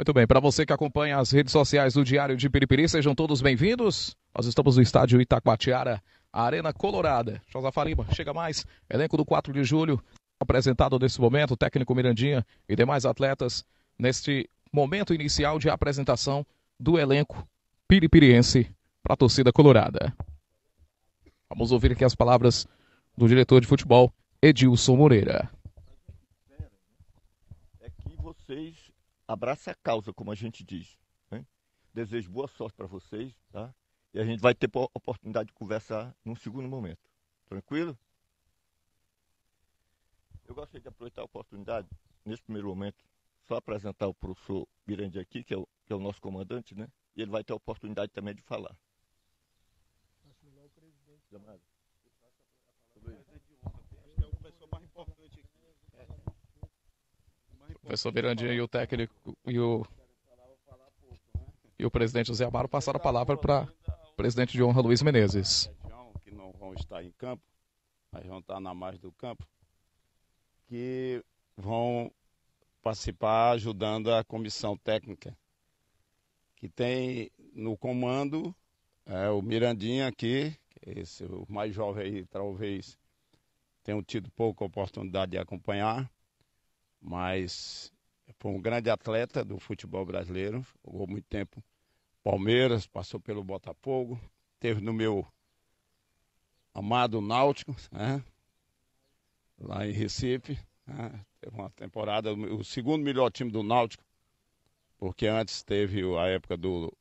Muito bem, para você que acompanha as redes sociais do Diário de Piripiri, sejam todos bem-vindos. Nós estamos no estádio Itacoatiara, Arena Colorada. Josafá Lima, chega mais. Elenco do 4 de julho, apresentado nesse momento, técnico Mirandinha e demais atletas, neste momento inicial de apresentação do elenco piripiriense para a torcida colorada. Vamos ouvir aqui as palavras do diretor de futebol, Edilson Moreira. É que vocês abraça a causa, como a gente diz. Né? Desejo boa sorte para vocês, tá? E a gente vai ter oportunidade de conversar num segundo momento. Tranquilo? Eu gostaria de aproveitar a oportunidade, nesse primeiro momento, só apresentar o professor Mirandi aqui, que é, o, que é o nosso comandante, né? E ele vai ter a oportunidade também de falar. Acho melhor o presidente. Jamais. professor Mirandinha e o técnico e o, e o presidente José Amaro passaram a palavra para o presidente de honra Luiz Menezes. Que não vão estar em campo, mas vão estar na margem do campo, que vão participar ajudando a comissão técnica, que tem no comando é, o Mirandinha aqui, é esse, o mais jovem aí talvez tenham tido pouca oportunidade de acompanhar, mas foi um grande atleta do futebol brasileiro, jogou muito tempo Palmeiras, passou pelo Botafogo, teve no meu amado Náutico, né? lá em Recife. Né? Teve uma temporada, o segundo melhor time do Náutico, porque antes teve a época do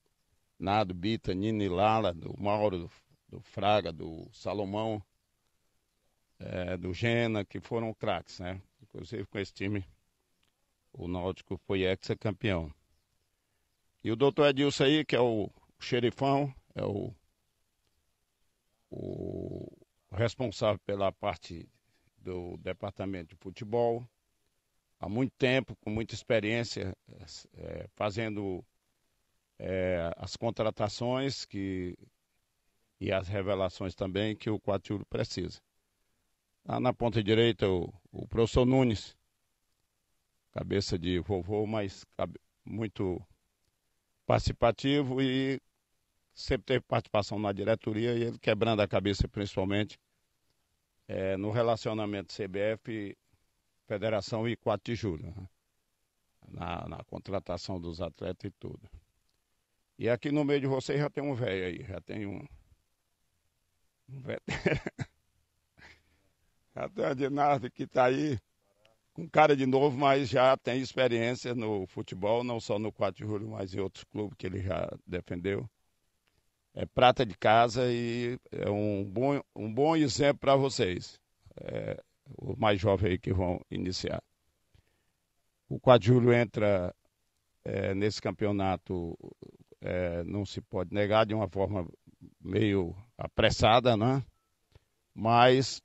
Nado, Bita, Nini Lala, do Mauro, do, do Fraga, do Salomão, é, do Gena, que foram craques, né? Inclusive com esse time, o Náutico foi ex-campeão. E o doutor Edilson aí, que é o xerifão, é o, o responsável pela parte do departamento de futebol, há muito tempo, com muita experiência, é, fazendo é, as contratações que, e as revelações também que o Quatilho precisa. Lá ah, na ponta direita, o, o professor Nunes. Cabeça de vovô, mas muito participativo e sempre teve participação na diretoria e ele quebrando a cabeça principalmente é, no relacionamento CBF Federação e 4 de julho, né? na, na, contratação dos atletas e tudo. E aqui no meio de vocês já tem um velho aí, já tem um, um Até a Dinardo que está aí com cara de novo, mas já tem experiência no futebol, não só no 4 de julho, mas em outros clubes que ele já defendeu. É prata de casa e é um bom, um bom exemplo para vocês, é, os mais jovens aí que vão iniciar. O 4 de julho entra é, nesse campeonato, é, não se pode negar, de uma forma meio apressada, né? Mas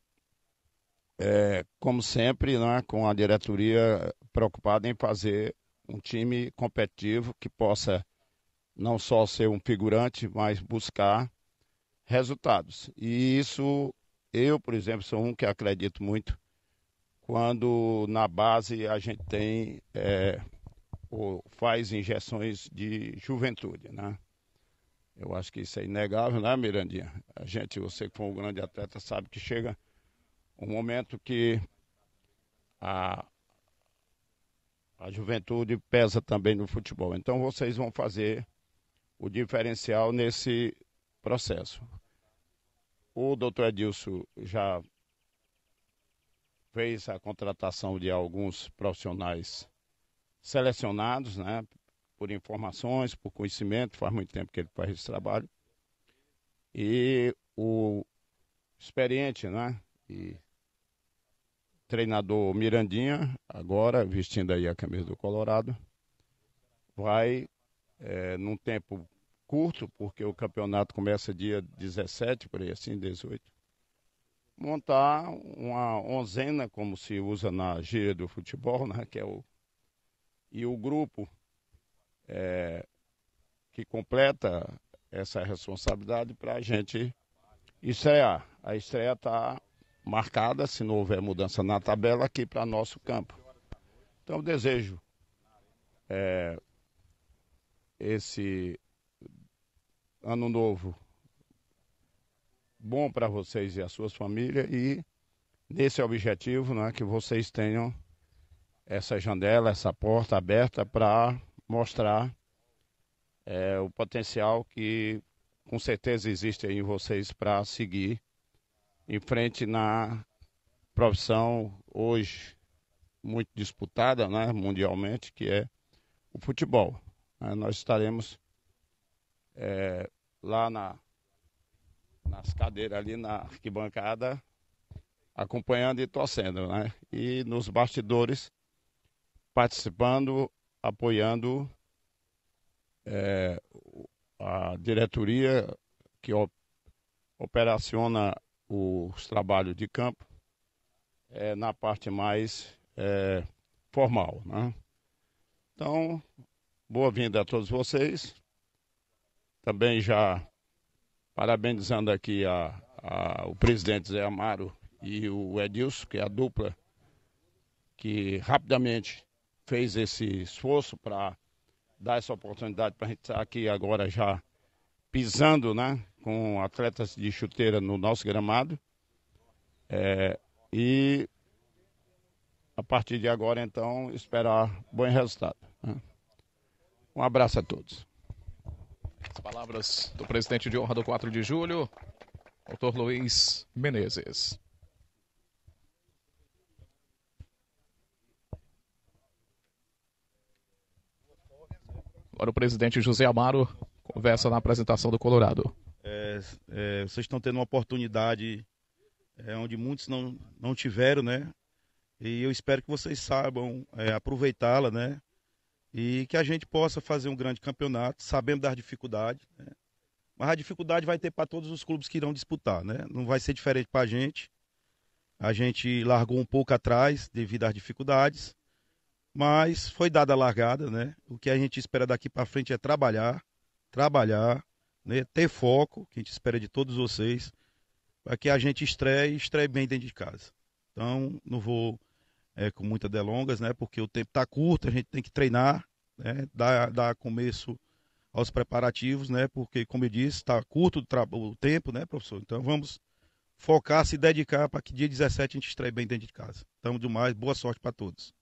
é, como sempre, né, com a diretoria preocupada em fazer um time competitivo que possa não só ser um figurante, mas buscar resultados. E isso, eu, por exemplo, sou um que acredito muito quando na base a gente tem é, ou faz injeções de juventude, né? Eu acho que isso é inegável, né, Mirandinha? A gente, você que foi um grande atleta, sabe que chega um momento que a, a juventude pesa também no futebol. Então vocês vão fazer o diferencial nesse processo. O doutor Edilson já fez a contratação de alguns profissionais selecionados, né? Por informações, por conhecimento, faz muito tempo que ele faz esse trabalho. E o experiente, né? E treinador Mirandinha, agora vestindo aí a camisa do Colorado, vai é, num tempo curto, porque o campeonato começa dia 17, por aí assim, 18, montar uma onzena, como se usa na gíria do futebol, né, que é o, e o grupo é, que completa essa responsabilidade para a gente estrear. A estreia está marcada, se não houver mudança na tabela, aqui para nosso campo. Então, desejo é, esse ano novo bom para vocês e as suas famílias e nesse objetivo né, que vocês tenham essa janela, essa porta aberta para mostrar é, o potencial que com certeza existe aí em vocês para seguir em frente na profissão hoje muito disputada né, mundialmente, que é o futebol. Né. Nós estaremos é, lá na, nas cadeiras ali na arquibancada, acompanhando e torcendo, né? E nos bastidores, participando, apoiando é, a diretoria que operaciona os trabalhos de campo é, na parte mais é, formal. Né? Então, boa-vinda a todos vocês. Também já parabenizando aqui a, a, o presidente Zé Amaro e o Edilson, que é a dupla que rapidamente fez esse esforço para dar essa oportunidade para a gente estar aqui agora já pisando, né? com atletas de chuteira no nosso gramado. É, e a partir de agora, então, esperar bom resultado. Né? Um abraço a todos. As palavras do presidente de honra do 4 de julho, doutor Luiz Menezes. Agora o presidente José Amaro conversa na apresentação do Colorado. É, é, vocês estão tendo uma oportunidade é, onde muitos não, não tiveram, né? E eu espero que vocês saibam é, aproveitá-la, né? E que a gente possa fazer um grande campeonato, sabendo das dificuldades. Né? Mas a dificuldade vai ter para todos os clubes que irão disputar, né? Não vai ser diferente para a gente. A gente largou um pouco atrás devido às dificuldades, mas foi dada a largada, né? O que a gente espera daqui para frente é trabalhar, trabalhar, né, ter foco, que a gente espera de todos vocês, para que a gente estreie estreie bem dentro de casa. Então, não vou é, com muitas delongas, né, porque o tempo está curto, a gente tem que treinar, né, dar, dar começo aos preparativos, né, porque, como eu disse, está curto o, o tempo, né, professor? Então, vamos focar, se dedicar para que dia 17 a gente estreie bem dentro de casa. Tamo demais, boa sorte para todos.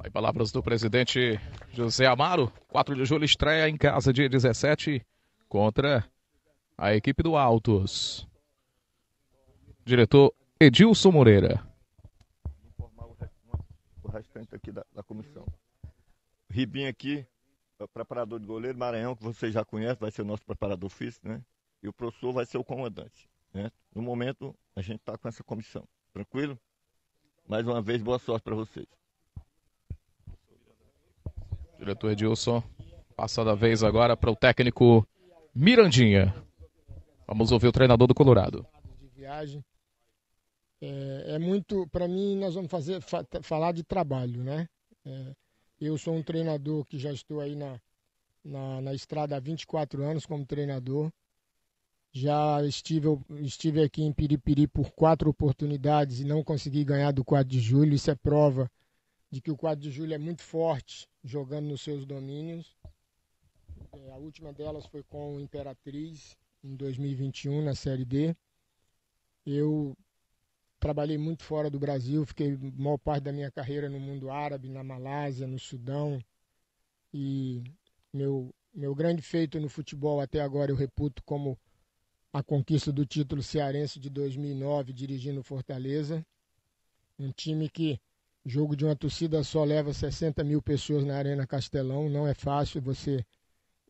Aí palavras do presidente José Amaro, 4 de julho estreia em casa dia 17 contra a equipe do Altos. Diretor Edilson Moreira. Informar o restante aqui da, da comissão. Ribinho aqui, é preparador de goleiro, Maranhão, que você já conhece, vai ser o nosso preparador físico, né? E o professor vai ser o comandante. Né? No momento, a gente está com essa comissão. Tranquilo? Mais uma vez, boa sorte para vocês. Diretor Edilson, Passada a vez agora para o técnico Mirandinha. Vamos ouvir o treinador do Colorado. De viagem. É, é muito, para mim, nós vamos fazer fa, falar de trabalho, né? É, eu sou um treinador que já estou aí na, na, na estrada há 24 anos como treinador. Já estive, estive aqui em Piripiri por quatro oportunidades e não consegui ganhar do 4 de julho. Isso é prova de que o 4 de julho é muito forte jogando nos seus domínios. É, a última delas foi com Imperatriz, em 2021, na Série D. Eu trabalhei muito fora do Brasil, fiquei maior parte da minha carreira no mundo árabe, na Malásia, no Sudão. E meu, meu grande feito no futebol até agora eu reputo como a conquista do título cearense de 2009, dirigindo Fortaleza. Um time que jogo de uma torcida só leva 60 mil pessoas na Arena Castelão, não é fácil você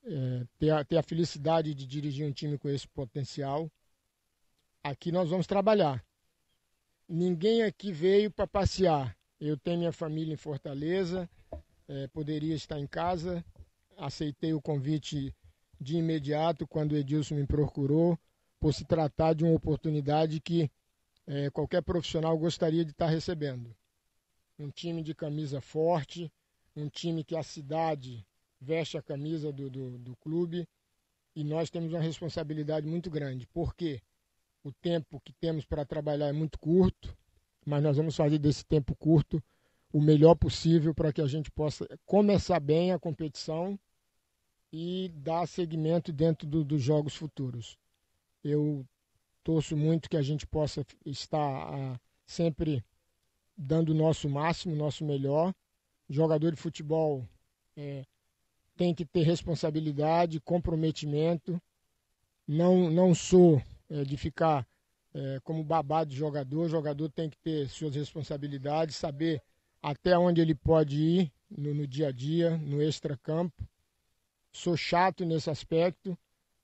é, ter, a, ter a felicidade de dirigir um time com esse potencial. Aqui nós vamos trabalhar. Ninguém aqui veio para passear. Eu tenho minha família em Fortaleza, é, poderia estar em casa. Aceitei o convite de imediato quando o Edilson me procurou, por se tratar de uma oportunidade que é, qualquer profissional gostaria de estar recebendo. Um time de camisa forte, um time que a cidade veste a camisa do, do, do clube e nós temos uma responsabilidade muito grande, porque o tempo que temos para trabalhar é muito curto, mas nós vamos fazer desse tempo curto o melhor possível para que a gente possa começar bem a competição e dar seguimento dentro do, dos jogos futuros. Eu torço muito que a gente possa estar ah, sempre dando o nosso máximo, o nosso melhor. Jogador de futebol é, tem que ter responsabilidade, comprometimento. Não, não sou é, de ficar é, como babado de jogador. O jogador tem que ter suas responsabilidades, saber até onde ele pode ir no, no dia a dia, no extracampo. Sou chato nesse aspecto,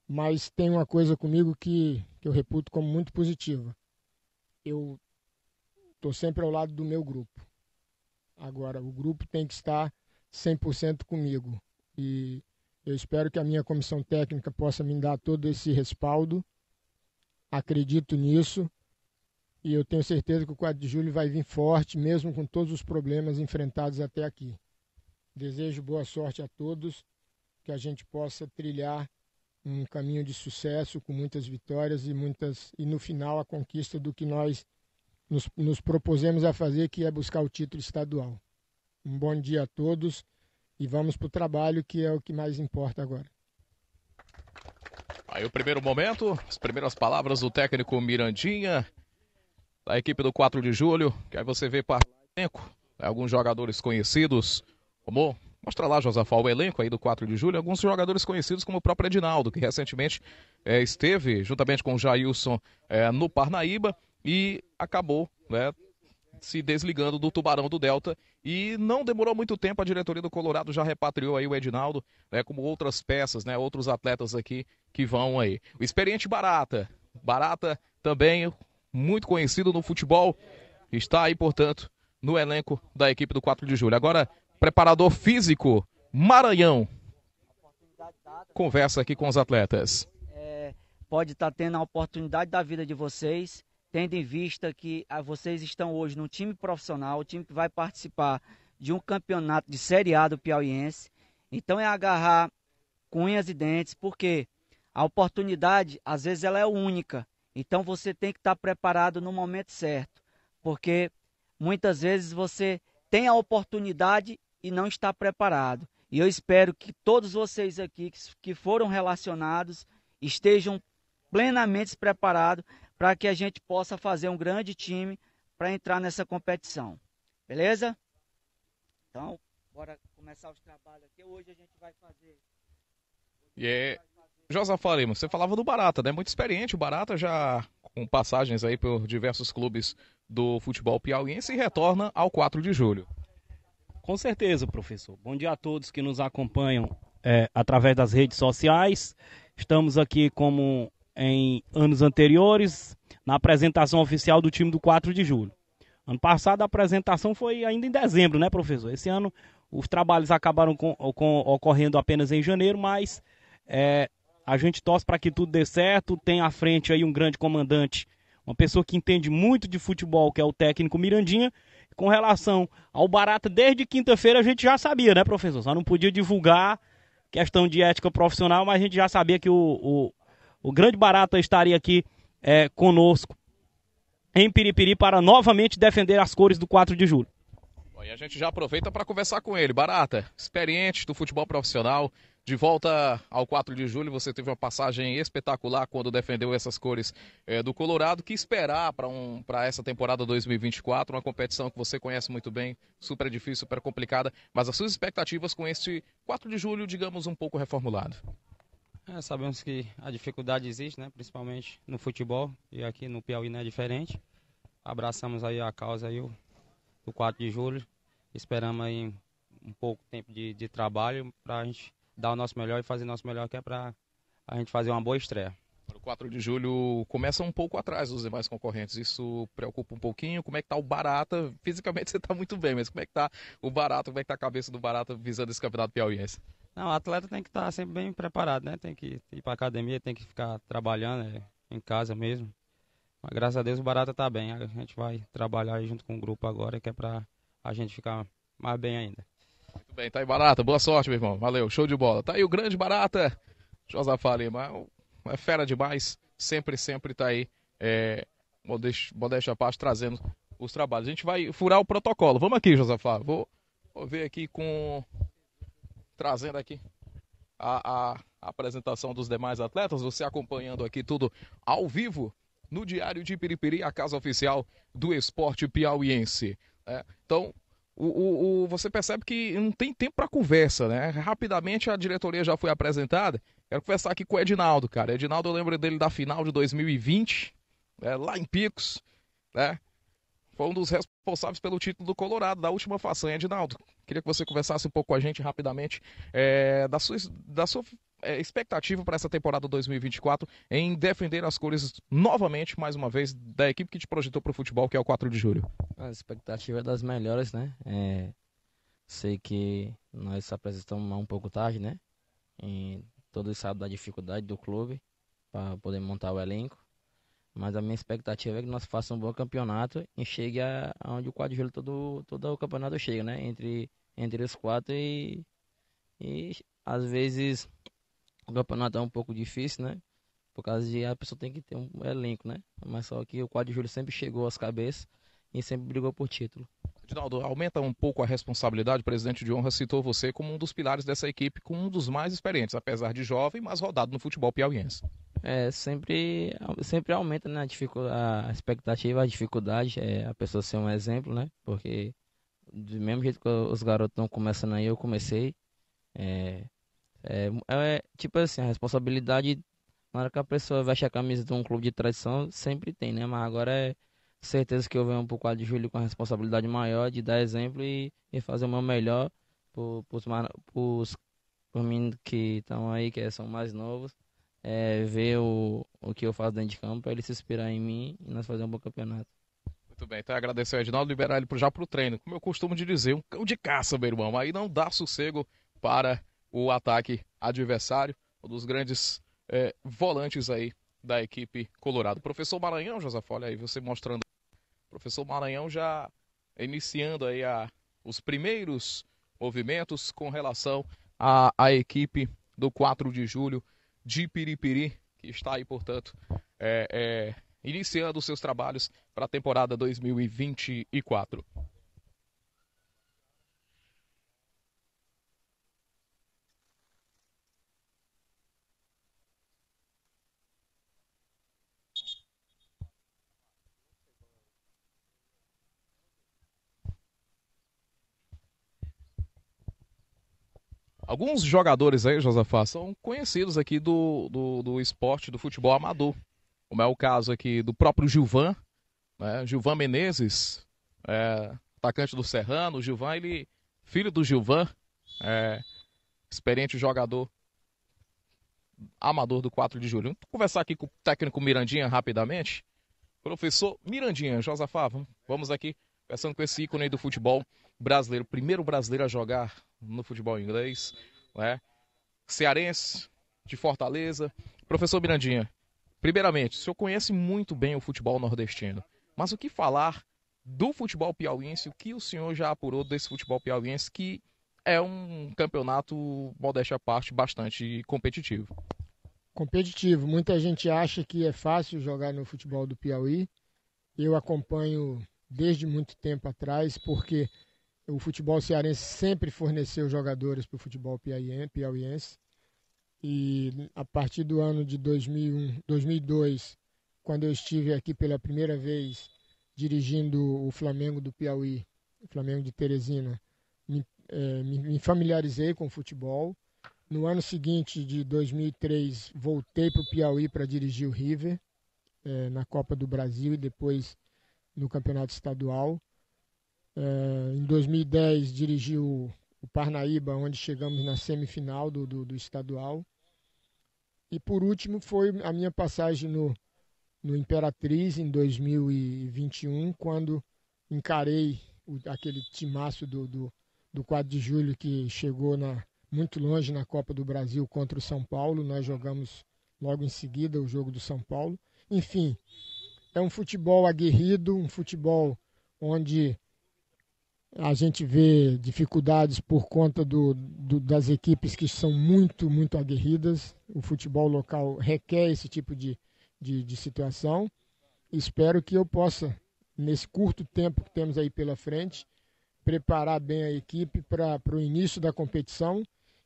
mas tem uma coisa comigo que, que eu reputo como muito positiva. Eu estou sempre ao lado do meu grupo. Agora, o grupo tem que estar 100% comigo. E eu espero que a minha comissão técnica possa me dar todo esse respaldo. Acredito nisso. E eu tenho certeza que o 4 de julho vai vir forte, mesmo com todos os problemas enfrentados até aqui. Desejo boa sorte a todos, que a gente possa trilhar um caminho de sucesso com muitas vitórias e muitas e no final a conquista do que nós nos, nos propusemos a fazer, que é buscar o título estadual. Um bom dia a todos e vamos para o trabalho, que é o que mais importa agora. Aí o primeiro momento, as primeiras palavras do técnico Mirandinha, da equipe do 4 de julho, que aí você vê para elenco, né, alguns jogadores conhecidos, como Mostra lá, Josafá, o elenco aí do 4 de julho, alguns jogadores conhecidos como o próprio Edinaldo, que recentemente é, esteve juntamente com o Jailson é, no Parnaíba e acabou né, se desligando do Tubarão do Delta. E não demorou muito tempo, a diretoria do Colorado já repatriou aí o Edinaldo, né, como outras peças, né, outros atletas aqui que vão aí. O experiente Barata, Barata também muito conhecido no futebol, está aí, portanto, no elenco da equipe do 4 de julho. Agora, preparador físico Maranhão conversa aqui com os atletas. É, pode estar tá tendo a oportunidade da vida de vocês tendo em vista que ah, vocês estão hoje num time profissional, um time que vai participar de um campeonato de Série A do Piauiense. Então é agarrar cunhas e dentes, porque a oportunidade, às vezes, ela é única. Então você tem que estar preparado no momento certo, porque muitas vezes você tem a oportunidade e não está preparado. E eu espero que todos vocês aqui que foram relacionados estejam plenamente preparados para que a gente possa fazer um grande time para entrar nessa competição. Beleza? Então, bora começar os trabalhos aqui. Hoje a gente vai fazer. E yeah. É- fazer... Josafá Lima, você falava do Barata, né? Muito experiente, o Barata já com passagens aí por diversos clubes do futebol piauiense e retorna ao 4 de julho. Com certeza, professor. Bom dia a todos que nos acompanham é, através das redes sociais. Estamos aqui como em anos anteriores, na apresentação oficial do time do 4 de julho. Ano passado a apresentação foi ainda em dezembro, né, professor? Esse ano os trabalhos acabaram com, com, ocorrendo apenas em janeiro, mas é, a gente torce para que tudo dê certo. Tem à frente aí um grande comandante, uma pessoa que entende muito de futebol, que é o técnico Mirandinha. Com relação ao Barata, desde quinta-feira a gente já sabia, né, professor? Só não podia divulgar questão de ética profissional, mas a gente já sabia que o, o, o grande Barata estaria aqui é, conosco em Piripiri para novamente defender as cores do 4 de julho. Bom, e a gente já aproveita para conversar com ele. Barata, experiente do futebol profissional, de volta ao 4 de julho, você teve uma passagem espetacular quando defendeu essas cores é, do Colorado. Que esperar para um, essa temporada 2024? Uma competição que você conhece muito bem, super difícil, super complicada. Mas as suas expectativas com este 4 de julho, digamos, um pouco reformulado? É, sabemos que a dificuldade existe, né? principalmente no futebol e aqui no Piauí não é diferente. Abraçamos aí a causa aí, do 4 de julho. Esperamos aí um pouco tempo de, de trabalho para a gente dar o nosso melhor e fazer o nosso melhor que é para a gente fazer uma boa estreia o 4 de julho começa um pouco atrás dos demais concorrentes. Isso preocupa um pouquinho. Como é que está o Barata? Fisicamente você está muito bem, mas como é que está o Barata? Como é que está a cabeça do Barata visando esse campeonato piauiense? Não, o atleta tem que estar tá sempre bem preparado, né? Tem que ir para academia, tem que ficar trabalhando é, em casa mesmo. Mas graças a Deus o Barata está bem. A gente vai trabalhar junto com o grupo agora, que é para a gente ficar mais bem ainda. Muito bem, tá aí Barata. Boa sorte, meu irmão. Valeu, show de bola. Tá aí o grande Barata, Josafá Lima é fera demais, sempre, sempre está aí, é, modéstia à parte, trazendo os trabalhos. A gente vai furar o protocolo. Vamos aqui, Josafá. Vou, vou ver aqui com. trazendo aqui a, a apresentação dos demais atletas. Você acompanhando aqui tudo ao vivo no Diário de Piripiri, a casa oficial do esporte piauiense. É, então, o, o, o, você percebe que não tem tempo para conversa, né? Rapidamente a diretoria já foi apresentada Quero conversar aqui com o Edinaldo, cara. Edinaldo, eu lembro dele da final de 2020, né, lá em Picos, né? Foi um dos responsáveis pelo título do Colorado, da última façanha. Edinaldo, queria que você conversasse um pouco com a gente rapidamente é, da sua, da sua é, expectativa para essa temporada 2024 em defender as cores novamente, mais uma vez, da equipe que te projetou para o futebol, que é o 4 de julho. A expectativa é das melhores, né? É, sei que nós apresentamos um pouco tarde, né? E Todos sabem da dificuldade do clube para poder montar o elenco. Mas a minha expectativa é que nós façamos um bom campeonato e chegue aonde o quadrilho todo, todo o campeonato chega, né? Entre, entre os quatro e, e às vezes o campeonato é um pouco difícil, né? Por causa de a pessoa tem que ter um elenco, né? Mas só que o 4 de julho sempre chegou às cabeças e sempre brigou por título. Dinaldo, aumenta um pouco a responsabilidade. O presidente de honra citou você como um dos pilares dessa equipe, como um dos mais experientes, apesar de jovem, mas rodado no futebol piauiense. É, sempre, sempre aumenta né, a, a expectativa, a dificuldade, é, a pessoa ser um exemplo, né? Porque do mesmo jeito que os garotos estão começando aí, eu comecei. É, é, é, tipo assim, a responsabilidade na hora que a pessoa veste a camisa de um clube de tradição sempre tem, né? Mas agora é certeza que eu venho para o 4 de julho com a responsabilidade maior de dar exemplo e, e fazer o meu melhor para os meninos que estão aí, que são mais novos, é, ver o, o que eu faço dentro de campo para é eles se inspirar em mim e nós fazer um bom campeonato. Muito bem, então agradecer ao Edinaldo liberar ele já para o treino. Como eu costumo de dizer, um cão de caça, meu irmão. Aí não dá sossego para o ataque adversário, um dos grandes é, volantes aí da equipe colorado. Professor Maranhão, Josafá, olha aí você mostrando. Professor Maranhão já iniciando aí a, os primeiros movimentos com relação à, a equipe do 4 de julho de Piripiri, que está aí, portanto, é, é, iniciando os seus trabalhos para a temporada 2024. Alguns jogadores aí, Josafá, são conhecidos aqui do, do, do esporte, do futebol amador. Como é o caso aqui do próprio Gilvan, né? Gilvan Menezes, é, atacante do Serrano. O Gilvan, ele, filho do Gilvan, é, experiente jogador amador do 4 de julho. vamos conversar aqui com o técnico Mirandinha rapidamente. Professor Mirandinha, Josafá, vamos aqui Começando com esse ícone do futebol brasileiro, primeiro brasileiro a jogar no futebol inglês, né? Cearense, de Fortaleza. Professor Mirandinha, primeiramente, o senhor conhece muito bem o futebol nordestino, mas o que falar do futebol piauiense, o que o senhor já apurou desse futebol piauiense que é um campeonato, modéstia à parte, bastante competitivo. Competitivo. Muita gente acha que é fácil jogar no futebol do Piauí. Eu acompanho desde muito tempo atrás, porque o futebol cearense sempre forneceu jogadores para o futebol piauiense. E a partir do ano de 2001, 2002, quando eu estive aqui pela primeira vez dirigindo o Flamengo do Piauí, o Flamengo de Teresina, me, é, me familiarizei com o futebol. No ano seguinte, de 2003, voltei para o Piauí para dirigir o River é, na Copa do Brasil e depois no campeonato estadual. É, em 2010 dirigiu o Parnaíba, onde chegamos na semifinal do, do, do, estadual. E por último foi a minha passagem no, no Imperatriz em 2021, quando encarei o, aquele timaço do, do, do 4 de julho que chegou na, muito longe na Copa do Brasil contra o São Paulo. Nós jogamos logo em seguida o jogo do São Paulo. Enfim, é um futebol aguerrido, um futebol onde a gente vê dificuldades por conta do, do, das equipes que são muito, muito aguerridas. O futebol local requer esse tipo de, de, de situação. Espero que eu possa, nesse curto tempo que temos aí pela frente, preparar bem a equipe para o início da competição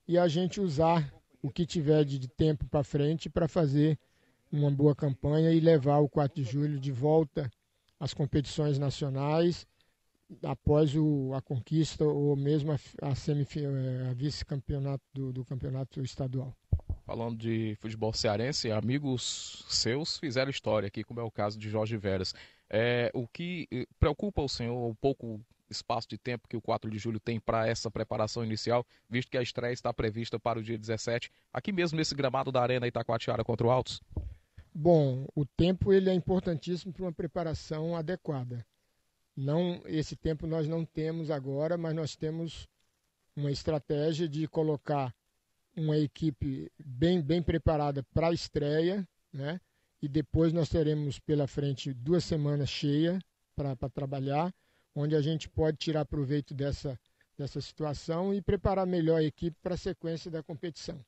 e a gente usar o que tiver de, de tempo para frente para fazer uma boa campanha e levar o 4 de julho de volta às competições nacionais após o, a conquista ou mesmo a, a, eh, a vice-campeonato do, do, campeonato estadual. Falando de futebol cearense, amigos seus fizeram história aqui, como é o caso de Jorge Veras. É, o que eh, preocupa o senhor um pouco espaço de tempo que o 4 de julho tem para essa preparação inicial, visto que a estreia está prevista para o dia 17, aqui mesmo nesse gramado da Arena Itacoatiara contra o Altos? Bom, o tempo ele é importantíssimo para uma preparação adequada. Não esse tempo nós não temos agora, mas nós temos uma estratégia de colocar uma equipe bem bem preparada para a estreia, né? E depois nós teremos pela frente duas semanas cheias para trabalhar, onde a gente pode tirar proveito dessa, dessa situação e preparar melhor a equipe para a sequência da competição.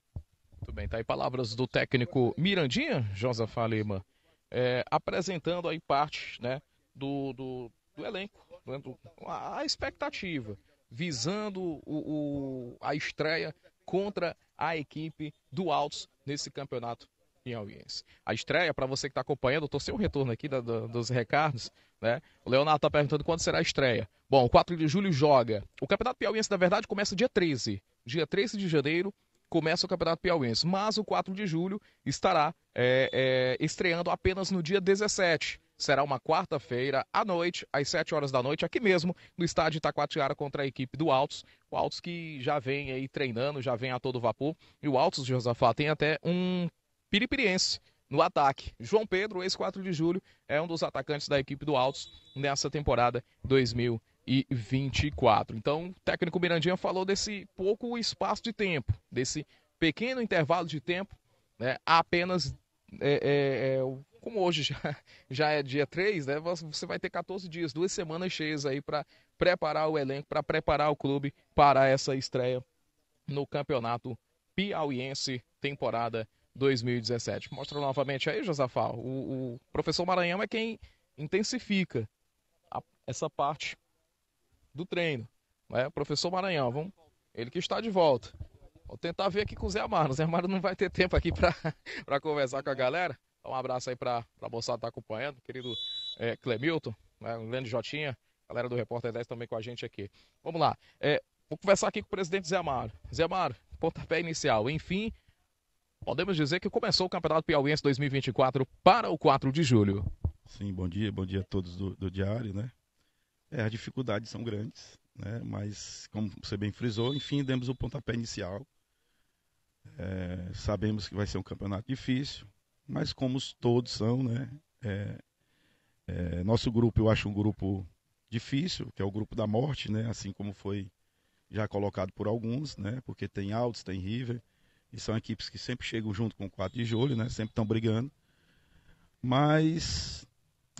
Muito bem, tá aí palavras do técnico Mirandinha, Josafá Lima, é, apresentando aí parte né, do, do, do elenco, né, do, a expectativa, visando o, o, a estreia contra a equipe do Altos nesse campeonato piauiense. A estreia, para você que está acompanhando, estou sem o retorno aqui da, da, dos recados, né? O Leonardo está perguntando quando será a estreia. Bom, 4 de julho joga. O Campeonato Piauiense, na verdade, começa dia 13. Dia 13 de janeiro, começa o Campeonato Piauiense. Mas o 4 de julho estará é, é, estreando apenas no dia 17. Será uma quarta-feira à noite, às 7 horas da noite, aqui mesmo, no estádio Itacoatiara contra a equipe do Altos. O Altos que já vem aí treinando, já vem a todo vapor. E o Altos, Josafá, tem até um piripiriense no ataque. João Pedro, ex-4 de julho, é um dos atacantes da equipe do Altos nessa temporada 2020 e 24. Então, o técnico Mirandinha falou desse pouco espaço de tempo, desse pequeno intervalo de tempo, né, apenas é, é, é, como hoje já, já é dia 3, né, você vai ter 14 dias, duas semanas cheias aí para preparar o elenco, para preparar o clube para essa estreia no Campeonato Piauiense, temporada 2017. Mostra novamente aí, Josafá, o, o professor Maranhão é quem intensifica a, essa parte do treino. Né? O professor Maranhão, vamos, ele que está de volta. Vou tentar ver aqui com o Zé Amaro. O Zé Amaro não vai ter tempo aqui para conversar com a galera. Um abraço aí para a moçada que tá acompanhando, querido é, Clemilton, né, o grande Jotinha, galera do Repórter 10 também com a gente aqui. Vamos lá. É, vou conversar aqui com o presidente Zé Amaro. Zé Amaro, pontapé inicial. Enfim, podemos dizer que começou o Campeonato Piauiense 2024 para o 4 de julho. Sim, bom dia, bom dia a todos do, do Diário, né? É, as dificuldades são grandes, né? mas, como você bem frisou, enfim, demos o pontapé inicial. É, sabemos que vai ser um campeonato difícil, mas como todos são, né? É, é, nosso grupo, eu acho um grupo difícil, que é o grupo da morte, né? Assim como foi já colocado por alguns, né? Porque tem Altos, tem River, e são equipes que sempre chegam junto com o 4 de julho, né? Sempre estão brigando. Mas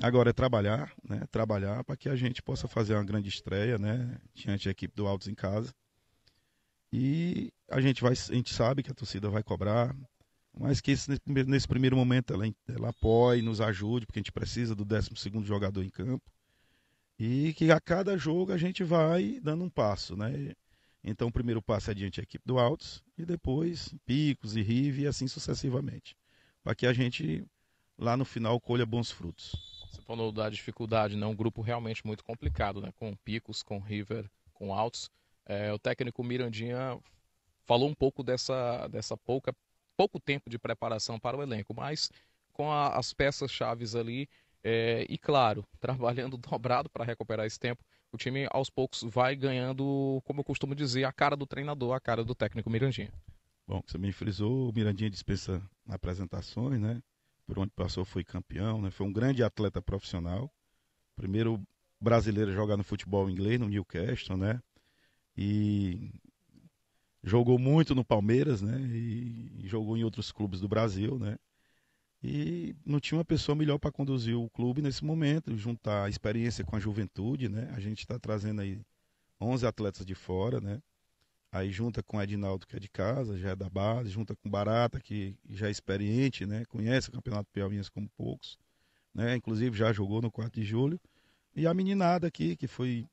Agora é trabalhar, né? Trabalhar para que a gente possa fazer uma grande estreia, né? Diante da equipe do Altos em casa. E a gente vai, a gente sabe que a torcida vai cobrar, mas que esse, nesse primeiro momento ela, ela apoie, nos ajude, porque a gente precisa do 12 segundo jogador em campo. E que a cada jogo a gente vai dando um passo, né? Então o primeiro passo é diante da equipe do Altos e depois Picos e Rive e assim sucessivamente, para que a gente lá no final colha bons frutos. Você falou da dificuldade, né? Um grupo realmente muito complicado, né? Com picos, com river, com altos. É, o técnico Mirandinha falou um pouco dessa, dessa pouca, pouco tempo de preparação para o elenco, mas com a, as peças chaves ali é, e claro, trabalhando dobrado para recuperar esse tempo, o time aos poucos vai ganhando, como eu costumo dizer, a cara do treinador, a cara do técnico Mirandinha. Bom, você me frisou, o Mirandinha dispensa apresentações, né? por onde passou foi campeão, né? foi um grande atleta profissional, primeiro brasileiro a jogar no futebol inglês, no Newcastle, né? E jogou muito no Palmeiras, né? E jogou em outros clubes do Brasil, né? E não tinha uma pessoa melhor para conduzir o clube nesse momento, juntar a experiência com a juventude, né? A gente está trazendo aí 11 atletas de fora, né? Aí junta com o Edinaldo, que é de casa, já é da base, junta com o Barata, que já é experiente, né? Conhece o Campeonato Piauinhas como poucos, né? Inclusive já jogou no 4 de julho. E a meninada aqui, que foi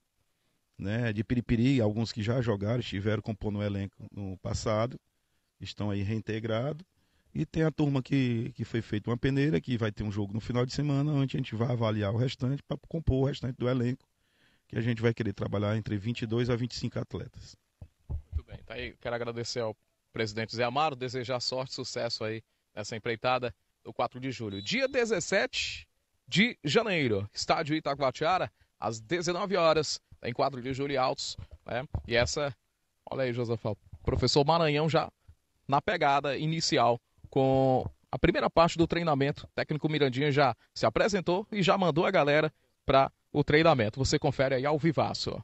né, de Piripiri, alguns que já jogaram, estiveram compondo o elenco no passado, estão aí reintegrados. E tem a turma que, que foi feita uma peneira, que vai ter um jogo no final de semana, onde a gente vai avaliar o restante para compor o restante do elenco, que a gente vai querer trabalhar entre 22 a 25 atletas. Tá aí, quero agradecer ao presidente Zé Amaro, desejar sorte, sucesso aí nessa empreitada do 4 de julho. Dia 17 de janeiro, estádio Itacoatiara, às 19 horas, em 4 de julho altos, né? E essa, olha aí, Josafá, professor Maranhão já na pegada inicial com a primeira parte do treinamento. O técnico Mirandinha já se apresentou e já mandou a galera para o treinamento. Você confere aí ao vivaço.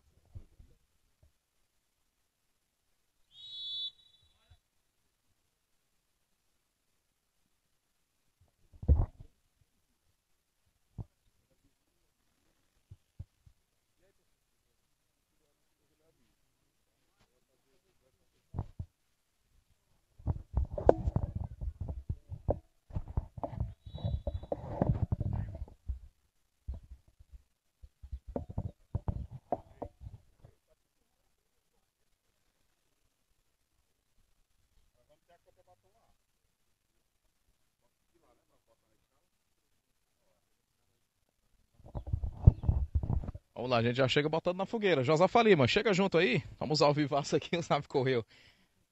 Vamos lá, a gente já chega botando na fogueira. Josafá Lima, chega junto aí. Vamos ao vivaço aqui, o Sábio correu.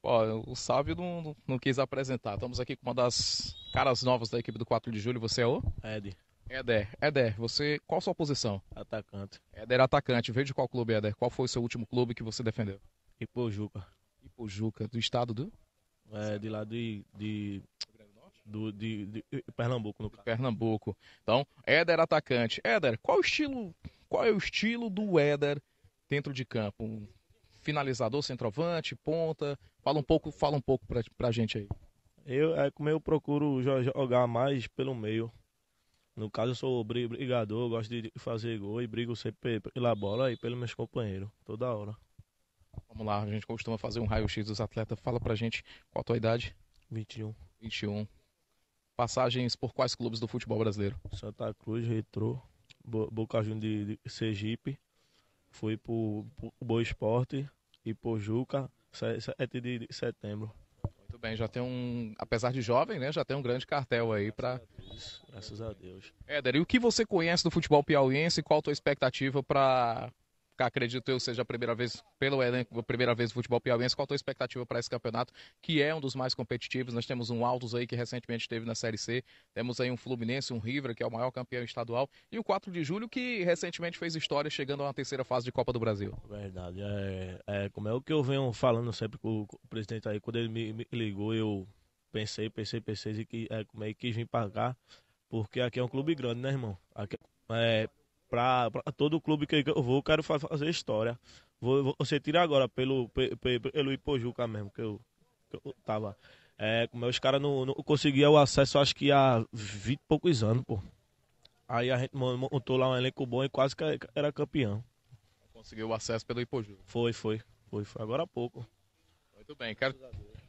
Ó, o Sábio não, não, não quis apresentar. Estamos aqui com uma das caras novas da equipe do 4 de julho. Você é o? Ed. Éder, Éder, você, qual sua posição? Atacante. Éder, atacante. Veio de qual clube, Éder? Qual foi o seu último clube que você defendeu? Ipojuca. Ipojuca, do estado do? É, de lá de, de do, de, de, Pernambuco, no caso. Pernambuco. Então, Éder atacante. Éder, qual o estilo qual é o estilo do Éder dentro de campo? Um finalizador, centroavante, ponta? Fala um pouco, fala um pouco pra, pra gente aí. Eu, é como eu procuro jogar mais pelo meio. No caso, eu sou brigador, gosto de fazer gol e brigo sempre pela bola e pelos meus companheiros, toda hora. Vamos lá, a gente costuma fazer um raio-x dos atletas. Fala pra gente qual a tua idade? 21. 21. Passagens por quais clubes do futebol brasileiro? Santa Cruz, Retrô, Boca Juniors de, de Sergipe, fui pro, pro Boa Esporte e pro Juca, 7 de setembro. Muito bem, já tem um, apesar de jovem, né, já tem um grande cartel aí para Graças a Deus. Éder, e o que você conhece do futebol piauiense e qual a tua expectativa para acredito eu seja a primeira vez pelo elenco, a primeira vez no futebol piauiense. Qual a tua expectativa para esse campeonato, que é um dos mais competitivos? Nós temos um Altos aí que recentemente teve na Série C, temos aí um Fluminense, um River, que é o maior campeão estadual, e o 4 de julho, que recentemente fez história chegando a uma terceira fase de Copa do Brasil. Verdade. É, é como é o que eu venho falando sempre com o presidente aí, quando ele me, me ligou, eu pensei, pensei, pensei, e que, é, como é que vim pagar, porque aqui é um clube grande, né, irmão? Aqui é para todo clube que eu vou, quero fazer história. Vou, você tira agora pelo, pelo, pelo Ipojuca mesmo, que eu, que eu tava. É, é os caras não, não conseguiam o acesso, acho que há 20 e poucos anos, pô. Aí a gente montou lá um elenco bom e quase que era campeão. Conseguiu o acesso pelo Ipojuca? Foi, foi, foi, foi. Agora há pouco. Muito bem, quero...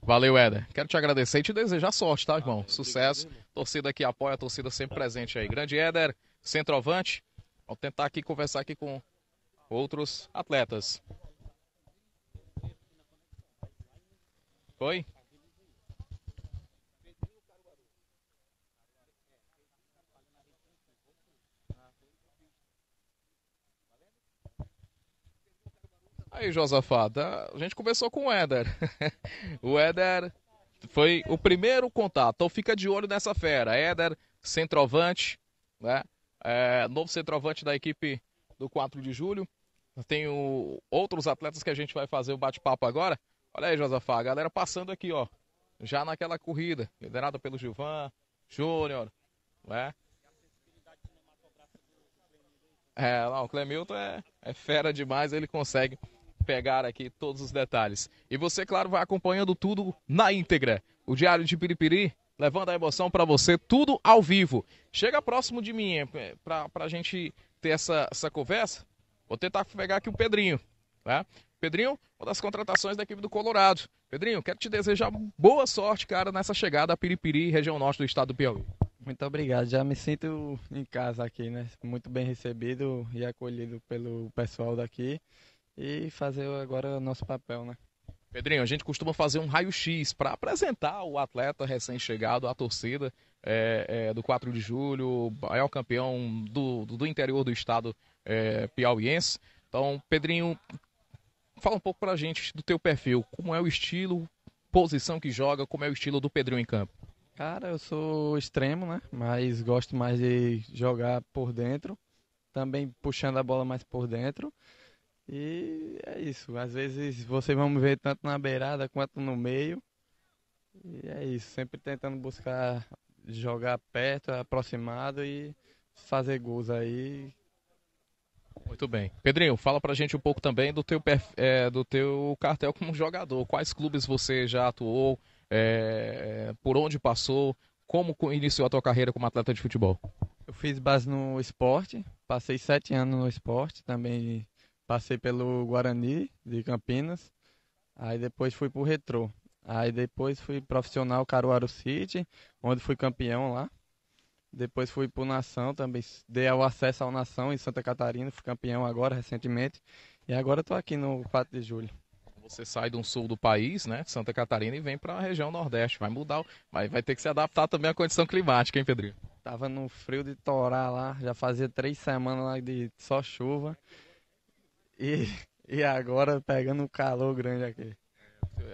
Valeu, Éder. Quero te agradecer e te desejar sorte, tá, irmão? Ah, Sucesso. Torcida que apoia, torcida sempre presente aí. Grande Éder, centroavante vou tentar aqui conversar aqui com outros atletas. Foi? Aí, Josafá, a gente conversou com o Éder. o Éder foi o primeiro contato. Então fica de olho nessa fera. Éder, centroavante, né? é, novo centroavante da equipe do 4 de julho. Tem o, outros atletas que a gente vai fazer o bate-papo agora. Olha aí, Josafá, a galera passando aqui, ó. Já naquela corrida, liderada pelo Gilvan Júnior, né? É, lá o Clemilton é, é fera demais, ele consegue pegar aqui todos os detalhes. E você, claro, vai acompanhando tudo na íntegra. O Diário de Piripiri levando a emoção para você, tudo ao vivo. Chega próximo de mim é, é, para a gente ter essa, essa conversa. Vou tentar pegar aqui o Pedrinho. Tá? Pedrinho, uma das contratações da equipe do Colorado. Pedrinho, quero te desejar boa sorte, cara, nessa chegada a Piripiri, região norte do estado do Piauí. Muito obrigado. Já me sinto em casa aqui, né? Muito bem recebido e acolhido pelo pessoal daqui. E fazer agora o nosso papel, né? Pedrinho, a gente costuma fazer um raio-x para apresentar o atleta recém-chegado à torcida é, é, do 4 de julho, maior campeão do, do, interior do estado é, piauiense. Então, Pedrinho, fala um pouco para a gente do teu perfil. Como é o estilo, posição que joga, como é o estilo do Pedrinho em campo? Cara, eu sou extremo, né? Mas gosto mais de jogar por dentro, também puxando a bola mais por dentro. E é isso. Às vezes vocês vão me ver tanto na beirada quanto no meio. E é isso. Sempre tentando buscar jogar perto, aproximado e fazer gols aí. Muito bem. Pedrinho, fala pra gente um pouco também do teu, é, do teu cartel como jogador. Quais clubes você já atuou? É, por onde passou? Como iniciou a tua carreira como atleta de futebol? Eu fiz base no esporte, passei sete anos no esporte, também Passei pelo Guarani de Campinas, aí depois fui pro Retrô. Aí depois fui profissional Caruaru City, onde fui campeão lá. Depois fui pro Nação também, dei o acesso ao Nação em Santa Catarina, fui campeão agora, recentemente. E agora estou aqui no 4 de julho. Você sai do sul do país, né, Santa Catarina, e vem para a região nordeste. Vai mudar, vai, vai ter que se adaptar também à condição climática, hein, Pedrinho? Tava no frio de Torá lá, já fazia três semanas lá de só chuva. E, e agora pegando um calor grande aqui.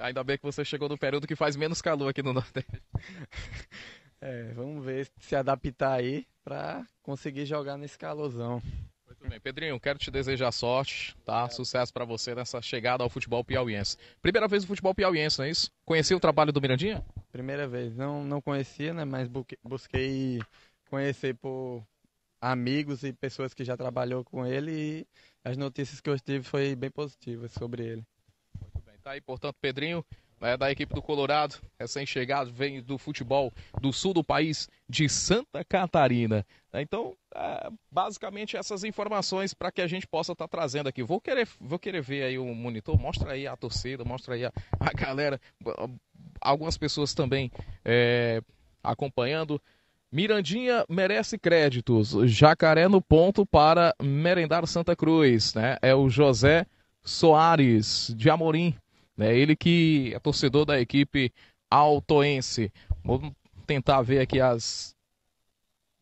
Ainda bem que você chegou no período que faz menos calor aqui no Nordeste. É, vamos ver se adaptar aí para conseguir jogar nesse calorzão. Muito bem, Pedrinho, quero te desejar sorte, tá? É. Sucesso para você nessa chegada ao futebol piauiense. Primeira vez no futebol piauiense, não é isso? Conheceu o trabalho do Mirandinha? Primeira vez, não, não conhecia, né? Mas busquei conhecer por, amigos e pessoas que já trabalhou com ele e as notícias que eu tive foi bem positivas sobre ele. Muito bem, tá aí, portanto, Pedrinho, é da equipe do Colorado, recém-chegado, vem do futebol do sul do país, de Santa Catarina. É, então, é, basicamente essas informações para que a gente possa estar tá trazendo aqui. Vou querer, vou querer ver aí o um monitor, mostra aí a torcida, mostra aí a, a galera, algumas pessoas também é, acompanhando. Mirandinha merece créditos. Jacaré no ponto para merendar Santa Cruz, né? É o José Soares de Amorim, né? Ele que é torcedor da equipe altoense. Vamos tentar ver aqui as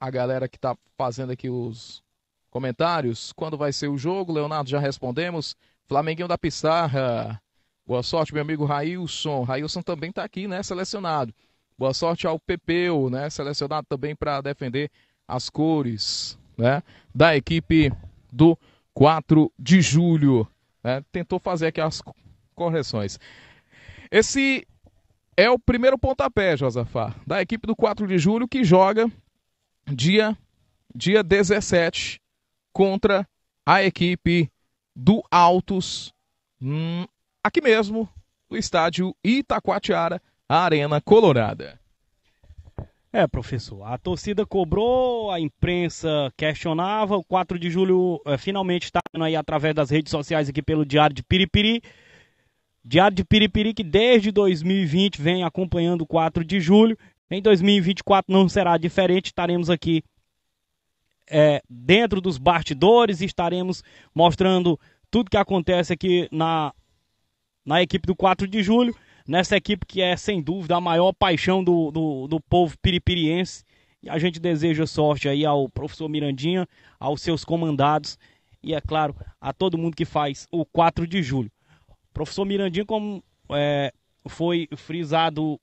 a galera que está fazendo aqui os comentários. Quando vai ser o jogo? Leonardo já respondemos. Flamenguinho da Pissarra. Boa sorte, meu amigo Railson. Railson também está aqui, né? Selecionado. Boa sorte ao Pepeu, né? Selecionado também para defender as cores, né? Da equipe do 4 de julho. Né? Tentou fazer aqui as correções. Esse é o primeiro pontapé, Josafá, da equipe do 4 de julho que joga dia, dia 17 contra a equipe do Altos, hum, aqui mesmo, no estádio Itacoatiara, Arena Colorada. É, professor, a torcida cobrou, a imprensa questionava, o 4 de julho é, finalmente está aí através das redes sociais aqui pelo Diário de Piripiri. Diário de Piripiri que desde 2020 vem acompanhando o 4 de julho. Em 2024 não será diferente, estaremos aqui é, dentro dos bastidores e estaremos mostrando tudo que acontece aqui na, na equipe do 4 de julho nessa equipe que é, sem dúvida, a maior paixão do, do, do povo piripiriense. E a gente deseja sorte aí ao professor Mirandinha, aos seus comandados e, é claro, a todo mundo que faz o 4 de julho. professor Mirandinha, como é, foi frisado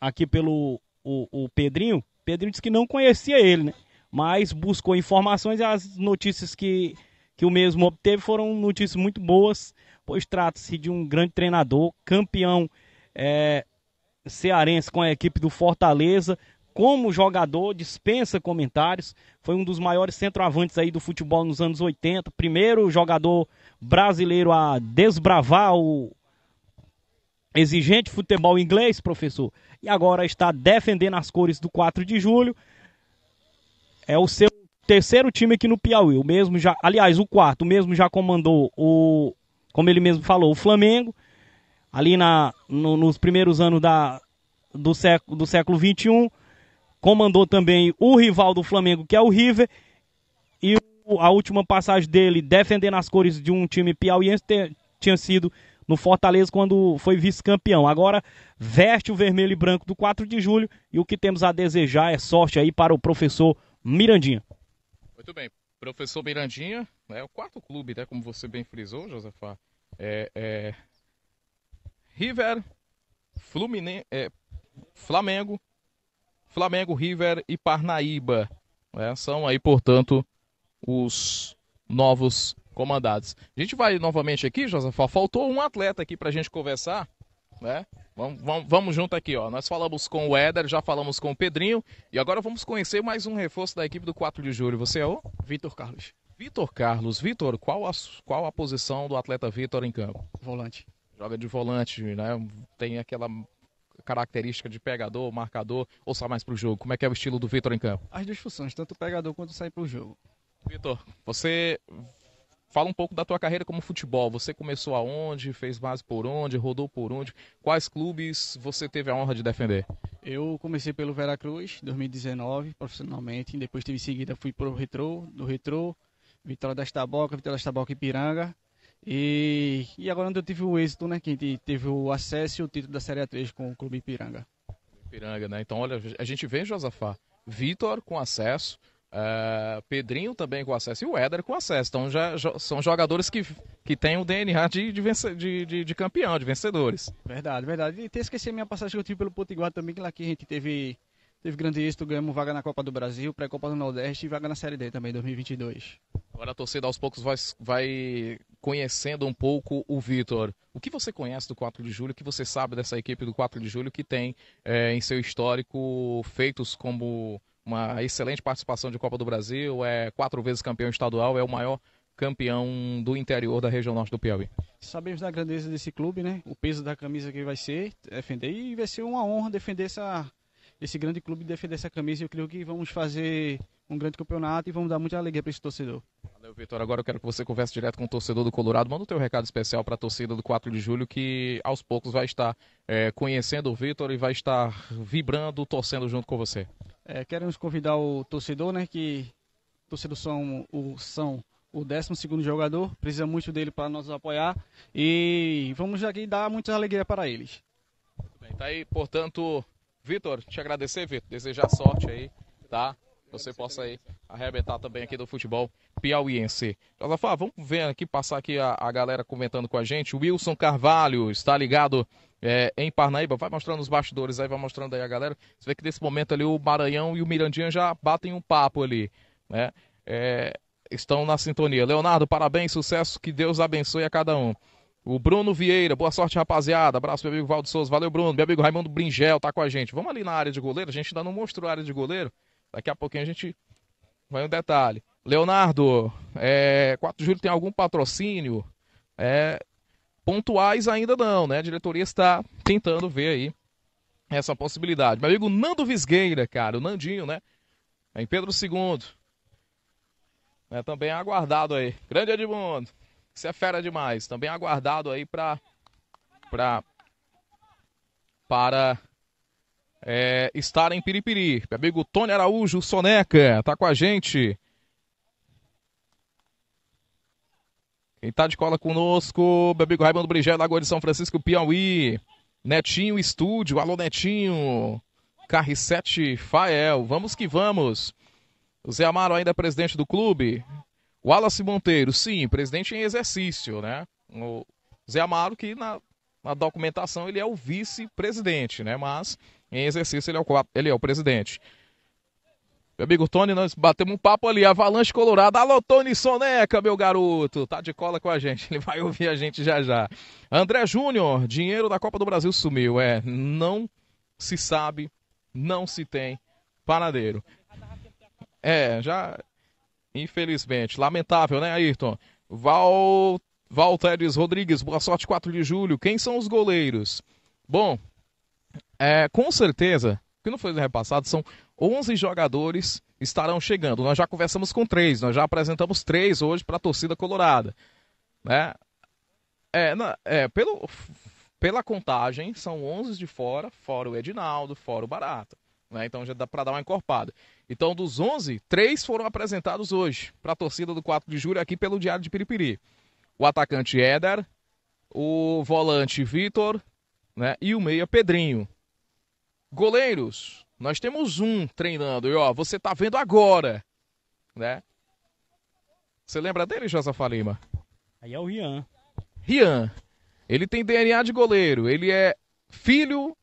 aqui pelo o, o Pedrinho, Pedrinho disse que não conhecia ele, né? Mas buscou informações e as notícias que, que o mesmo obteve foram notícias muito boas, pois trata-se de um grande treinador, campeão é, cearense com a equipe do Fortaleza. Como jogador, dispensa comentários. Foi um dos maiores centroavantes aí do futebol nos anos 80. Primeiro jogador brasileiro a desbravar o exigente futebol inglês, professor. E agora está defendendo as cores do 4 de julho. É o seu terceiro time aqui no Piauí. O mesmo já, aliás, o quarto, o mesmo já comandou o, como ele mesmo falou, o Flamengo ali na, no, nos primeiros anos da, do, século, do século XXI. Comandou também o rival do Flamengo, que é o River. E a última passagem dele defendendo as cores de um time piauiense tinha sido no Fortaleza quando foi vice-campeão. Agora veste o vermelho e branco do 4 de julho e o que temos a desejar é sorte aí para o professor Mirandinha. Muito bem, professor Mirandinha, é o quarto clube, né, como você bem frisou, Josefa, é, é River, Fluminense, é, Flamengo, Flamengo, River e Parnaíba. É, são aí, portanto, os novos comandados. A gente vai novamente aqui, Josafá. Faltou um atleta aqui para a gente conversar. Né? Vamos, vamos, vamos, junto aqui, ó. Nós falamos com o Éder, já falamos com o Pedrinho e agora vamos conhecer mais um reforço da equipe do 4 de julho. Você é o? Vitor Carlos. Vitor Carlos, Vitor, qual a, qual a posição do atleta Vitor em campo? Volante joga de volante, né? Tem aquela característica de pegador, marcador, ou sai mais para o jogo? Como é que é o estilo do Vitor em campo? As duas funções, tanto o pegador quanto sair para o jogo. Vitor, você fala um pouco da tua carreira como futebol. Você começou aonde, fez base por onde, rodou por onde? Quais clubes você teve a honra de defender? Eu comecei pelo Veracruz, 2019, profissionalmente. Depois em seguida, fui pro Retrô, do Retrô, Vitória da Estaboca, Vitória da Estaboca e Piranga. E, e agora onde eu tive o êxito, né? que a gente teve o acesso e o título da Série A3 com o Clube Ipiranga. Ipiranga, né? Então, olha, a gente vê Josafá. Vitor com acesso, uh, Pedrinho também com acesso e o Éder com acesso. Então, já, já são jogadores que, que têm o DNA de, de, de, de, de, campeão, de vencedores. Verdade, verdade. E que esquecer a minha passagem que eu tive pelo Potiguar também, que lá que a gente teve, teve grande êxito, ganhamos vaga na Copa do Brasil, pré-Copa do Nordeste e vaga na Série D também, 2022. Agora a torcida aos poucos vai, vai conhecendo um pouco o Vitor. O que você conhece do 4 de julho, o que você sabe dessa equipe do 4 de julho que tem é, em seu histórico feitos como uma excelente participação de Copa do Brasil, é quatro vezes campeão estadual, é o maior campeão do interior da região norte do Piauí. Sabemos da grandeza desse clube, né? O peso da camisa que vai ser defender e vai ser uma honra defender essa esse grande clube defender essa camisa. Eu creio que vamos fazer um grande campeonato e vamos dar muita alegria para esse torcedor. Valeu, Vitor. Agora eu quero que você converse direto com o torcedor do Colorado. Manda o teu recado especial para a torcida do 4 de julho, que aos poucos vai estar é, conhecendo o Vitor e vai estar vibrando, torcendo junto com você. É, queremos convidar o torcedor, né, que torcedor são o, são o 12 jogador, precisa muito dele para nos apoiar e vamos aqui dar muita alegria para eles. Muito bem, tá aí, portanto, Vitor, te agradecer, Vitor, desejar sorte aí, tá? você possa aí arrebentar também aqui do futebol piauiense. Josafá, vamos ver aqui, passar aqui a, a galera comentando com a gente. Wilson Carvalho está ligado é, em Parnaíba. Vai mostrando os bastidores aí, vai mostrando aí a galera. Você vê que nesse momento ali o Maranhão e o Mirandinha já batem um papo ali, né? É, estão na sintonia. Leonardo, parabéns, sucesso, que Deus abençoe a cada um. O Bruno Vieira, boa sorte, rapaziada. Abraço, meu amigo Valdo Souza. Valeu, Bruno. Meu amigo Raimundo Bringel tá com a gente. Vamos ali na área de goleiro. A gente ainda não mostrou a área de goleiro. Daqui a pouquinho a gente vai um detalhe. Leonardo, é, 4 de julho tem algum patrocínio? É, pontuais ainda não, né? A diretoria está tentando ver aí essa possibilidade. Meu amigo Nando Visgueira, cara, o Nandinho, né? Em Pedro II. É, também aguardado aí. Grande Edmundo, você é fera demais. Também aguardado aí para para para é, estar em Piripiri. Meu amigo Tony Araújo Soneca tá com a gente. Quem tá de cola conosco, meu amigo Raimundo Brigel, Lagoa de São Francisco, Piauí. Netinho Estúdio, alô Netinho. KR7 Fael, vamos que vamos. O Zé Amaro ainda é presidente do clube. Wallace Monteiro, sim, presidente em exercício, né? O Zé Amaro que na, na documentação ele é o vice-presidente, né? Mas em exercício, ele é o, ele é o presidente. Meu amigo Tony, nós batemos um papo ali, Avalanche Colorado. Alô, Tony Soneca, meu garoto. Tá de cola com a gente, ele vai ouvir a gente já já. André Júnior, dinheiro da Copa do Brasil sumiu. É, não se sabe, não se tem paradeiro. É, já. Infelizmente. Lamentável, né, Ayrton? Val... Valteres Rodrigues, boa sorte, 4 de julho. Quem são os goleiros? Bom, é, com certeza, que não foi repassado, são 11 jogadores estarão chegando. Nós já conversamos com três, nós já apresentamos três hoje para a torcida colorada. Né? É, na, é, pelo, pela contagem, são 11 de fora, fora o Edinaldo, fora o Barata. Né? Então já dá para dar uma encorpada. Então, dos 11, três foram apresentados hoje para a torcida do 4 de julho aqui pelo Diário de Piripiri. O atacante Éder, o volante Vitor, né? E o meia Pedrinho. Goleiros, nós temos um treinando. E ó, você tá vendo agora, né? Você lembra dele, Josafa Lima? Aí é o Rian. Rian. Ele tem DNA de goleiro. Ele é filho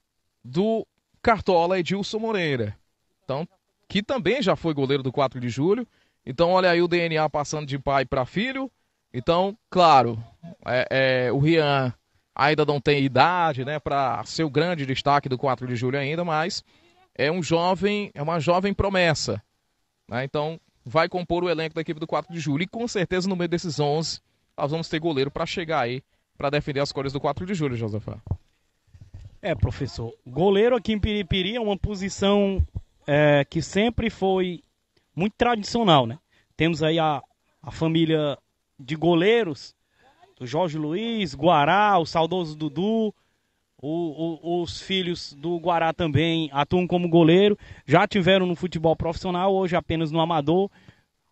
do Cartola Edilson Moreira. Então, que também já foi goleiro do 4 de julho. Então, olha aí o DNA passando de pai para filho. Então, claro, é, é, o Rian ainda não tem idade, né, para ser o grande destaque do 4 de julho ainda, mas é um jovem, é uma jovem promessa. Né? Então, vai compor o elenco da equipe do 4 de julho e com certeza no meio desses 11 nós vamos ter goleiro para chegar aí para defender as cores do 4 de julho, Josafá. É, professor. Goleiro aqui em Piripiri é uma posição é, que sempre foi muito tradicional, né? Temos aí a, a família de goleiros do Jorge Luiz, Guará, o saudoso Dudu. O, o, os filhos do Guará também atuam como goleiro, já tiveram no futebol profissional, hoje apenas no amador,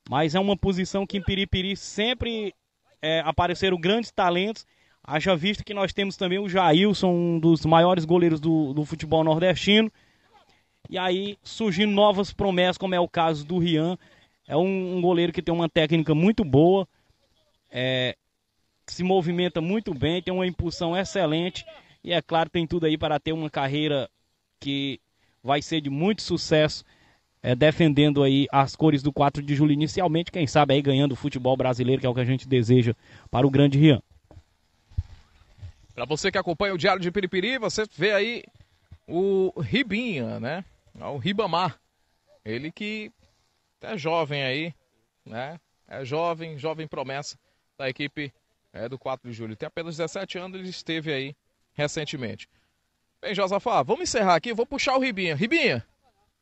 mas é uma posição que em Piripiri sempre é, apareceram grandes talentos. Haja visto que nós temos também o Jailson, um dos maiores goleiros do, do futebol nordestino. E aí surgindo novas promessas, como é o caso do Rian. É um, um goleiro que tem uma técnica muito boa. É, se movimenta muito bem, tem uma impulsão excelente e, é claro, tem tudo aí para ter uma carreira que vai ser de muito sucesso, é, defendendo aí as cores do 4 de julho inicialmente, quem sabe aí ganhando o futebol brasileiro, que é o que a gente deseja para o grande Rian. Para você que acompanha o Diário de Piripiri, você vê aí o Ribinha, né? É o Ribamar. Ele que é jovem aí, né? É jovem, jovem promessa da equipe é, do 4 de julho. Tem apenas 17 anos, ele esteve aí recentemente. Bem, Josafá, vamos encerrar aqui. Vou puxar o Ribinha. Ribinha,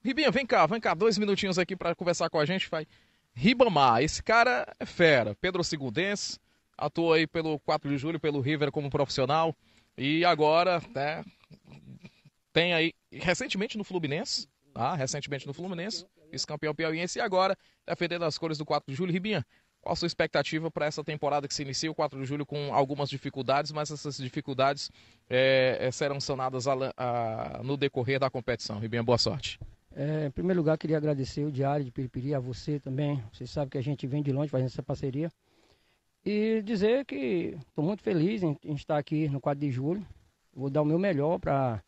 Ribinha, vem cá, vem cá. Dois minutinhos aqui para conversar com a gente. Vai. Ribamar, esse cara é fera. Pedro Segundense, atua aí pelo 4 de julho, pelo River como profissional. E agora, né, tem aí, recentemente no Fluminense, Ah, Recentemente no Fluminense, vice-campeão piauiense. E agora, defendendo as cores do 4 de julho. Ribinha, qual a sua expectativa para essa temporada que se inicia o 4 de julho com algumas dificuldades, mas essas dificuldades é, é, serão sanadas a, a, no decorrer da competição? Ribinha, boa sorte. É, em primeiro lugar, queria agradecer o Diário de Piripiri, a você também. Você sabe que a gente vem de longe fazendo essa parceria. E dizer que estou muito feliz em, em, estar aqui no 4 de julho. Vou dar o meu melhor para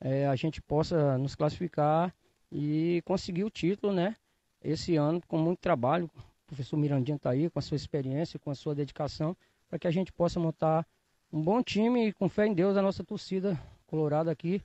é, a gente possa nos classificar e conseguir o título, né? Esse ano, com muito trabalho, professor Mirandinho está aí com a sua experiência, com a sua dedicação, para que a gente possa montar um bom time e com fé em Deus a nossa torcida colorada aqui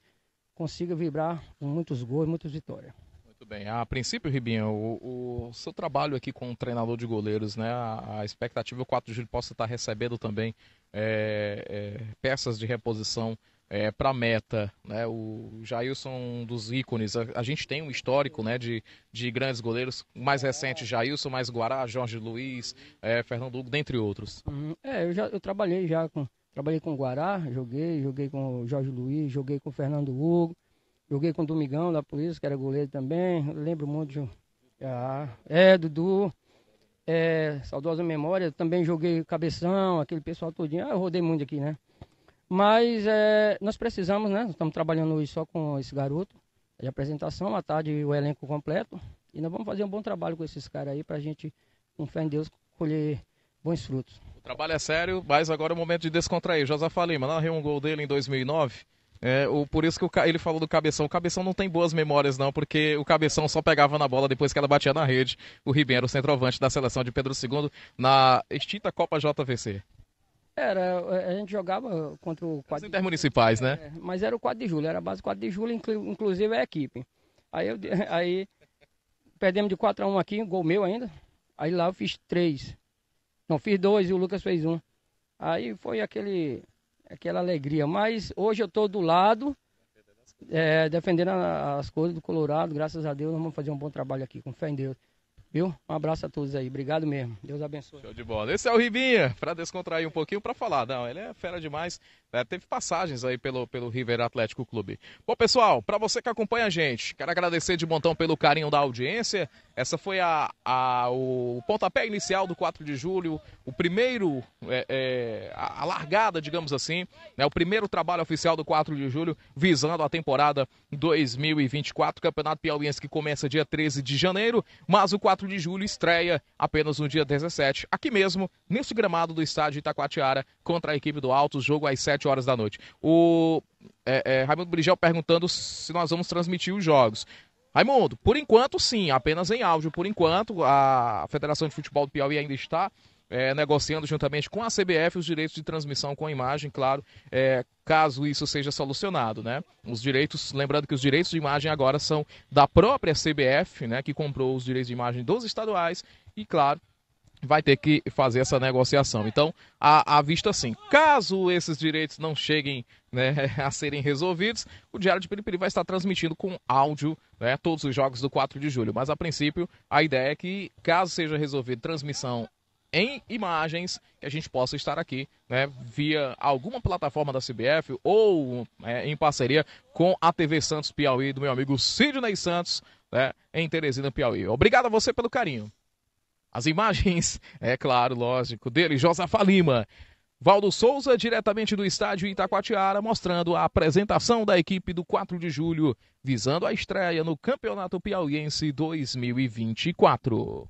consiga vibrar com muitos gols, muitas vitórias. Muito bem. A princípio, Ribinho, o, o seu trabalho aqui com o treinador de goleiros, né? A, a expectativa é que o 4 de julho possa estar recebendo também é, é, peças de reposição é, para a meta. Né? O Jailson dos ícones. A, a, gente tem um histórico né, de, de grandes goleiros, mais recente Jailson, mais Guará, Jorge Luiz, é, Fernando Hugo, dentre outros. Uhum. É, eu já eu trabalhei já com. Trabalhei com o Guará, joguei, joguei com o Jorge Luiz, joguei com o Fernando Hugo, joguei com o Domingão da polícia, que era goleiro também. lembro muito de. Ah, é, Dudu. É, saudosa memória, também joguei cabeção, aquele pessoal todinho. Ah, eu rodei muito aqui, né? Mas é, nós precisamos, né? Estamos trabalhando hoje só com esse garoto de apresentação, à tarde o elenco completo. E nós vamos fazer um bom trabalho com esses caras aí para a gente, com fé em Deus, colher bons frutos. O trabalho é sério, mas agora é o momento de descontrair. Josafá Lima, narrei um gol dele em 2009. É, o, por isso que o, ele falou do Cabeção. O Cabeção não tem boas memórias, não, porque o Cabeção só pegava na bola depois que ela batia na rede. O Ribeiro, o centroavante da seleção de Pedro II, na extinta Copa JVC. Era, é, a gente jogava contra o 4 Os intermunicipais, né? É, mas era o 4 de julho, era a base 4 de julho, inclusive é a equipe. Aí, eu, aí perdemos de 4 a 1 aqui, gol meu ainda. Aí lá eu fiz 3. Não, fiz 2 e o Lucas fez 1. Um. Aí foi aquele, aquela alegria. Mas hoje eu estou do lado, é, defendendo as coisas do Colorado. Graças a Deus, nós vamos fazer um bom trabalho aqui, com fé em Deus. Viu? Um abraço a todos aí. Obrigado mesmo. Deus abençoe. Show de bola. Esse é o Ribinha, para descontrair um pouquinho, para falar. Não, ele é fera demais. É, teve passagens aí pelo, pelo River Atlético Clube. Bom, pessoal, para você que acompanha a gente, quero agradecer de montão pelo carinho da audiência. Essa foi a, a o pontapé inicial do 4 de julho, o primeiro, é, é, a largada, digamos assim, né, o primeiro trabalho oficial do 4 de julho, visando a temporada 2024. Campeonato Piauiense que começa dia 13 de janeiro, mas o 4 de julho estreia apenas no dia 17, aqui mesmo, nesse gramado do estádio Itacoatiara, contra a equipe do Alto, jogo às 7 7 horas da noite. O é, é, Raimundo Brigel perguntando se nós vamos transmitir os jogos. Raimundo, por enquanto sim, apenas em áudio. Por enquanto, a Federação de Futebol do Piauí ainda está é, negociando juntamente com a CBF os direitos de transmissão com a imagem, claro, é, caso isso seja solucionado, né? Os direitos, lembrando que os direitos de imagem agora são da própria CBF, né, que comprou os direitos de imagem dos estaduais e, claro, vai ter que fazer essa negociação. Então, à, vista sim. Caso esses direitos não cheguem né, a serem resolvidos, o Diário de Piripiri vai estar transmitindo com áudio né, todos os jogos do 4 de julho. Mas, a princípio, a ideia é que, caso seja resolvido transmissão em imagens, que a gente possa estar aqui né, via alguma plataforma da CBF ou é, em parceria com a TV Santos Piauí do meu amigo Sidney Santos né, em Teresina, Piauí. Obrigado a você pelo carinho. As imagens, é claro, lógico, dele, Josafa Lima. Valdo Souza, diretamente do estádio Itacoatiara, mostrando a apresentação da equipe do 4 de julho, visando a estreia no Campeonato Piauiense 2024.